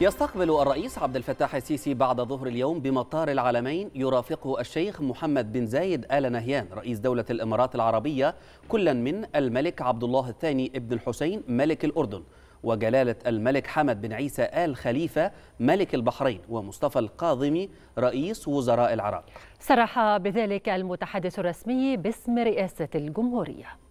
يستقبل الرئيس عبد الفتاح السيسي بعد ظهر اليوم بمطار العالمين يرافقه الشيخ محمد بن زايد آل نهيان رئيس دولة الإمارات العربية كلا من الملك عبد الله الثاني ابن الحسين ملك الأردن وجلالة الملك حمد بن عيسى آل خليفة ملك البحرين ومصطفى القاضمي رئيس وزراء العراق صرح بذلك المتحدث الرسمي باسم رئاسة الجمهورية